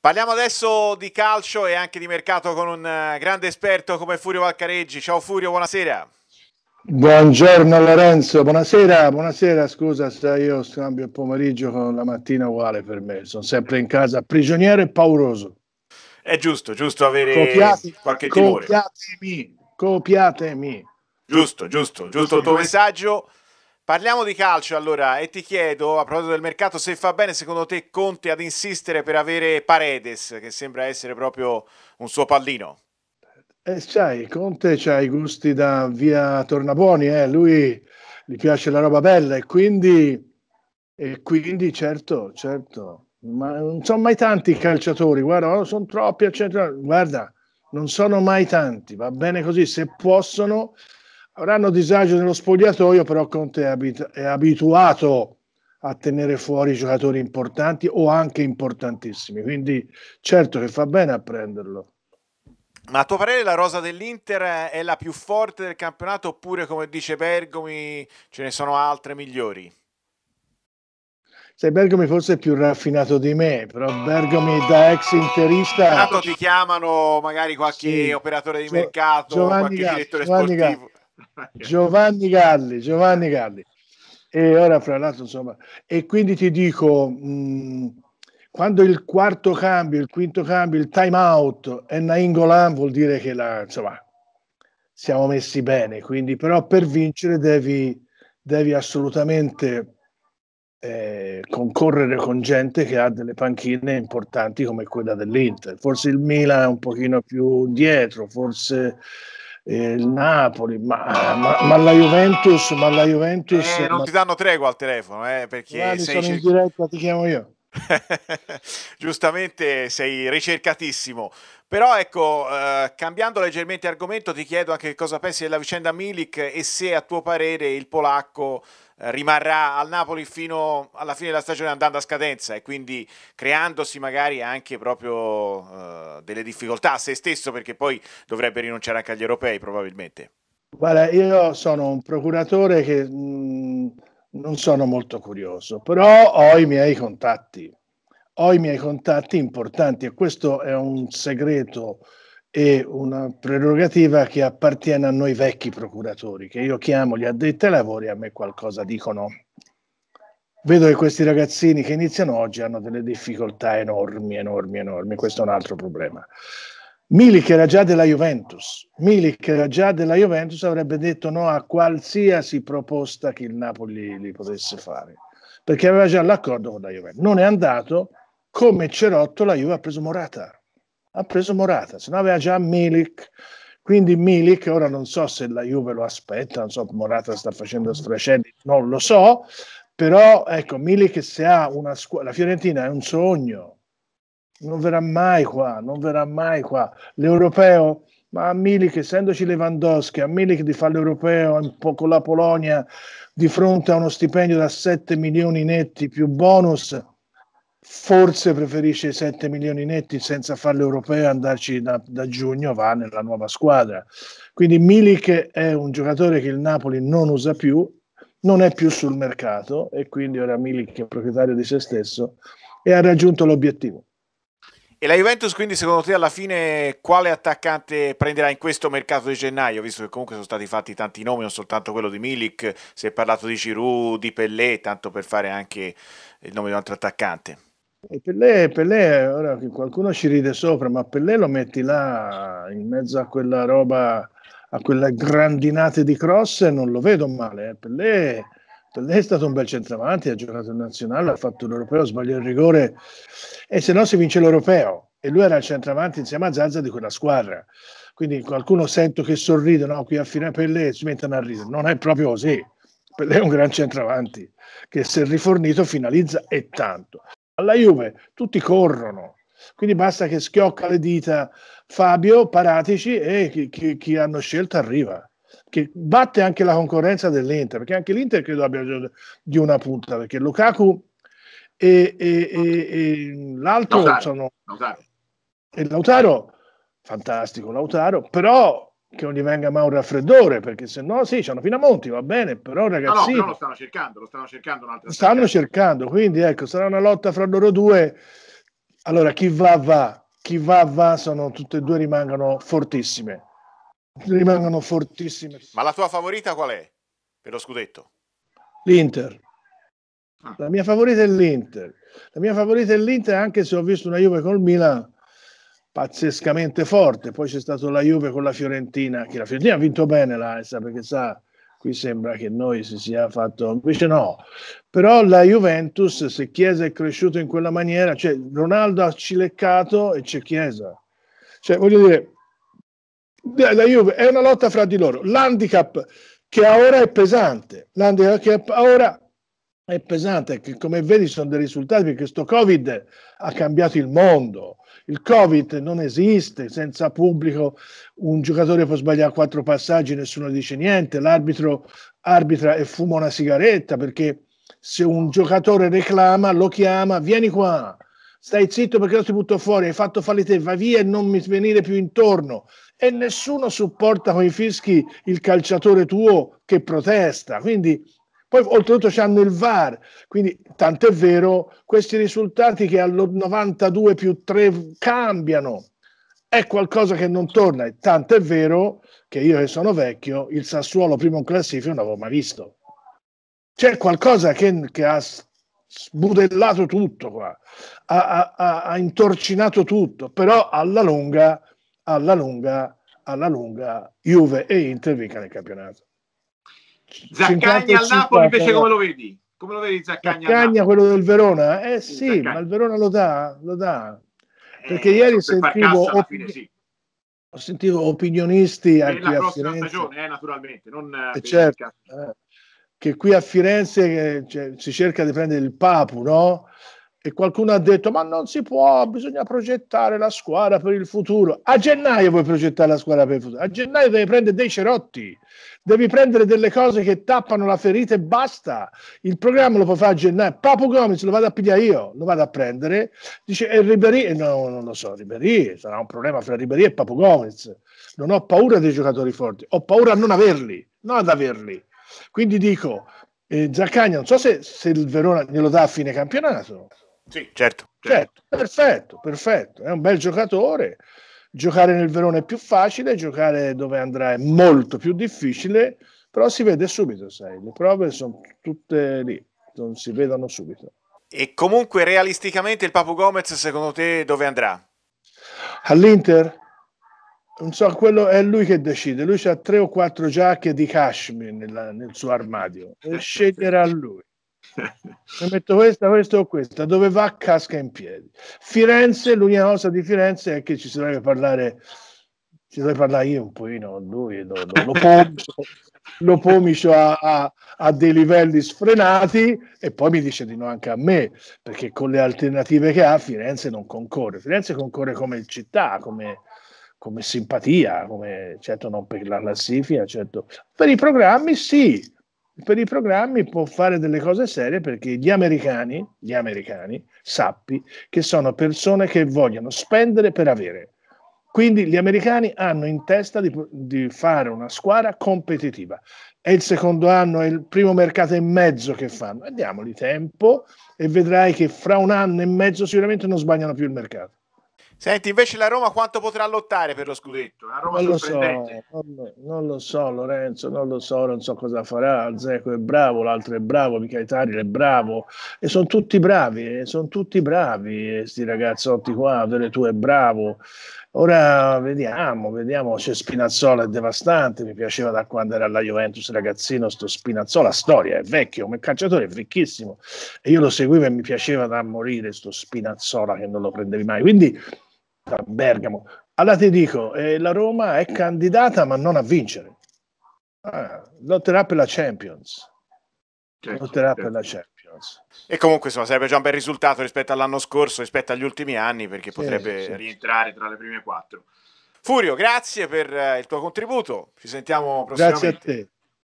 Parliamo adesso di calcio e anche di mercato con un eh, grande esperto come Furio Valcareggi. Ciao Furio, buonasera. Buongiorno Lorenzo, buonasera, buonasera, scusa se io scambio il pomeriggio con la mattina uguale per me, sono sempre in casa prigioniero e pauroso. È giusto, giusto avere copiate, qualche timore. Copiatemi, copiatemi. Giusto, giusto, giusto il tuo messaggio. Parliamo di calcio allora e ti chiedo a proposito del mercato se fa bene secondo te Conte ad insistere per avere Paredes che sembra essere proprio un suo pallino. Eh, sai, Conte ha i gusti da via Tornabuoni, eh? lui gli piace la roba bella e quindi, e quindi certo, certo, ma non sono mai tanti i calciatori, guarda, sono troppi, eccetera. guarda, non sono mai tanti, va bene così, se possono avranno disagio nello spogliatoio, però Conte è, abit- è abituato a tenere fuori giocatori importanti o anche importantissimi, quindi certo che fa bene a prenderlo. Ma a tuo parere la rosa dell'Inter è la più forte del campionato oppure, come dice Bergomi, ce ne sono altre migliori? Se Bergomi forse è più raffinato di me, però Bergomi da ex interista... Tanto ti chiamano magari qualche sì, operatore di mercato, Giovanni qualche Gatti, direttore Giovanni sportivo. Gatti. Giovanni Galli, Giovanni Galli. E ora, fra l'altro, insomma, e quindi ti dico, mh, mm, quando il quarto cambio, il quinto cambio, il time out è Naingolan, vuol dire che la, insomma, siamo messi bene. Quindi, però, per vincere devi, devi assolutamente eh, concorrere con gente che ha delle panchine importanti come quella dell'Inter. Forse il Milan è un pochino più dietro, forse il Napoli, ma, ma, ma, la Juventus, ma la Juventus... Eh, non ma... ti danno tregua al telefono, eh, perché... Guardi, sei sono in diretta, ti chiamo io. Giustamente sei ricercatissimo. Però ecco, eh, cambiando leggermente argomento, ti chiedo anche cosa pensi della vicenda Milik e se a tuo parere il polacco eh, rimarrà al Napoli fino alla fine della stagione andando a scadenza e quindi creandosi magari anche proprio eh, delle difficoltà a se stesso perché poi dovrebbe rinunciare anche agli europei probabilmente. Guarda, io sono un procuratore che mh, mm, non sono molto curioso, però ho i miei contatti, ho i miei contatti importanti e questo è un segreto e una prerogativa che appartiene a noi vecchi procuratori, che io chiamo gli addetti ai lavori a me qualcosa dicono. Vedo che questi ragazzini che iniziano oggi hanno delle difficoltà enormi, enormi, enormi, questo è un altro problema. Milik era già della Juventus, Milik era già della Juventus, avrebbe detto no a qualsiasi proposta che il Napoli gli potesse fare, perché aveva già l'accordo con la Juventus. Non è andato, come Cerotto la Juve ha preso Morata, ha preso Morata, se no aveva già Milik, quindi Milik, ora non so se la Juve lo aspetta, non so, Morata sta facendo sfrascelli, non lo so, però ecco, Milik se ha una scuola, la Fiorentina è un sogno, non verrà mai qua, non verrà mai qua. L'europeo, ma a Milik, essendoci Lewandowski, a Milik di fare l'europeo con la Polonia di fronte a uno stipendio da 7 milioni netti più bonus, forse preferisce i 7 milioni netti senza fare l'europeo e andarci da, da, giugno, va nella nuova squadra. Quindi Milik è un giocatore che il Napoli non usa più, non è più sul mercato e quindi ora Milik è proprietario di se stesso e ha raggiunto l'obiettivo. E la Juventus quindi secondo te alla fine quale attaccante prenderà in questo mercato di gennaio, visto che comunque sono stati fatti tanti nomi, non soltanto quello di Milik, si è parlato di Giroud, di Pellè, tanto per fare anche il nome di un altro attaccante. E Pellè, Pellè, ora che qualcuno ci ride sopra, ma per lei lo metti là in mezzo a quella roba, a quelle grandinate di cross non lo vedo male. Eh. lei Tedesco certo, è stato un bel centravanti, ha giocato in nazionale, ha fatto l'europeo, sbagliò il rigore e se no si vince l'europeo. E lui era il centravanti insieme a Zazza di quella squadra. Quindi qualcuno sento che sorride, no, qui a fine Pelle si mettono a ridere. Non è proprio così. Pelle è un gran centravanti che se rifornito finalizza e tanto. Alla Juve tutti corrono, quindi basta che schiocca le dita Fabio, Paratici e chi, chi, chi hanno scelto arriva che batte anche la concorrenza dell'Inter, perché anche l'Inter credo abbia bisogno di una punta, perché Lukaku e, e, e, e l'altro Lautaro, sono... Lautaro. E Lautaro, fantastico Lautaro, però che non gli venga mai un raffreddore, perché se no sì, c'hanno fino a Monti, va bene, però ragazzi... No, no, lo stanno cercando, lo stanno cercando un'altra Stanno stagione. cercando, quindi ecco, sarà una lotta fra loro due. Allora, chi va va, chi va va, sono tutte e due rimangono fortissime rimangono fortissime. Ma la tua favorita qual è per lo scudetto? L'Inter. Ah. La mia favorita è l'Inter. La mia favorita è l'Inter, anche se ho visto una Juve col Milan pazzescamente forte. Poi c'è stata la Juve con la Fiorentina, che la Fiorentina ha vinto bene l'Aesa, perché sa, qui sembra che noi si sia fatto, invece no. Però la Juventus, se Chiesa è cresciuto in quella maniera, cioè Ronaldo ha cileccato e c'è Chiesa. Cioè, voglio dire, la Juve è una lotta fra di loro. L'handicap che ora è pesante, l'handicap che ora è pesante, che come vedi sono dei risultati perché questo Covid ha cambiato il mondo. Il Covid non esiste, senza pubblico un giocatore può sbagliare quattro passaggi, nessuno dice niente, l'arbitro arbitra e fuma una sigaretta perché se un giocatore reclama lo chiama, vieni qua, stai zitto perché non ti butto fuori, hai fatto falli te, vai via e non mi venire più intorno e nessuno supporta con i fischi il calciatore tuo che protesta. Quindi, poi oltretutto hanno il VAR, quindi tant'è vero, questi risultati che allo 92 più 3 cambiano, è qualcosa che non torna, e tant'è vero che io che sono vecchio, il Sassuolo primo in classifica non l'avevo mai visto. C'è qualcosa che, che ha sbudellato tutto qua, ha, ha, ha intorcinato tutto, però alla lunga alla lunga, alla lunga Juve e Inter vincano il campionato. Zaccagna al Napoli invece come lo vedi? Come lo vedi Zaccagni? Zaccagni quello del Verona? Eh sì, Zaccagni. ma il Verona lo dà, lo dà. Perché eh, ieri sentivo, per opini- fine, sì. sentivo, opinionisti anche la a Firenze. Stagione, eh, naturalmente, non eh, eh certo, eh, che qui a Firenze eh, cioè, si cerca di prendere il Papu, no? che qualcuno ha detto ma non si può, bisogna progettare la squadra per il futuro. A gennaio vuoi progettare la squadra per il futuro, a gennaio devi prendere dei cerotti, devi prendere delle cose che tappano la ferita e basta. Il programma lo puoi fare a gennaio. Papu Gomez lo vado a pigliare io, lo vado a prendere. Dice e Ribéry, e no, non lo so, Ribery, sarà un problema fra Ribery e Papu Gomez. Non ho paura dei giocatori forti, ho paura a non averli, non ad averli. Quindi dico, eh, Zaccagna, non so se, se il Verona glielo dà a fine campionato. Sì, certo, certo. certo. Perfetto, perfetto. È un bel giocatore. Giocare nel Verona è più facile, giocare dove andrà è molto più difficile, però si vede subito, sai, le prove sono tutte lì, non si vedono subito. E comunque realisticamente il Papu Gomez secondo te dove andrà? All'Inter? Non so, quello è lui che decide, lui ha tre o quattro giacche di cashmere nel suo armadio e sceglierà lui. Se metto questa, questa o questa, dove va casca in piedi. Firenze, l'unica cosa di Firenze è che ci si deve parlare, ci deve parlare io un pochino, lui lo, lo, lo pomicio, lo pomicio a, a, a, dei livelli sfrenati e poi mi dice di no anche a me, perché con le alternative che ha Firenze non concorre. Firenze concorre come città, come, come simpatia, come, certo non per la classifica, certo per i programmi sì per i programmi può fare delle cose serie perché gli americani, gli americani, sappi che sono persone che vogliono spendere per avere. Quindi gli americani hanno in testa di, di fare una squadra competitiva. È il secondo anno, è il primo mercato e mezzo che fanno. Diamogli tempo e vedrai che fra un anno e mezzo sicuramente non sbagliano più il mercato. Senti, invece la Roma quanto potrà lottare per lo scudetto? La Roma non, lo so, non, non lo so, Lorenzo, non lo so, non so cosa farà. Zeco è bravo, l'altro è bravo, Michael è bravo. E sono tutti bravi, eh, sono tutti bravi, questi eh, ragazzotti qua, Vele tu è bravo. Ora vediamo, vediamo, c'è Spinazzola, è devastante, mi piaceva da quando era alla Juventus ragazzino, sto Spinazzola, storia, è vecchio, come calciatore è vecchissimo, e io lo seguivo e mi piaceva da morire sto Spinazzola che non lo prendevi mai, quindi a Bergamo. Allora ti dico, eh, la Roma è candidata ma non a vincere. Ah, lotterà per la Champions. Certo, lotterà certo. per la certo. Champions. E comunque insomma, sarebbe già un bel risultato rispetto all'anno scorso, rispetto agli ultimi anni, perché sì, potrebbe sì. rientrare tra le prime quattro. Furio, grazie per eh, il tuo contributo. Ci sentiamo prossimamente. Grazie a te.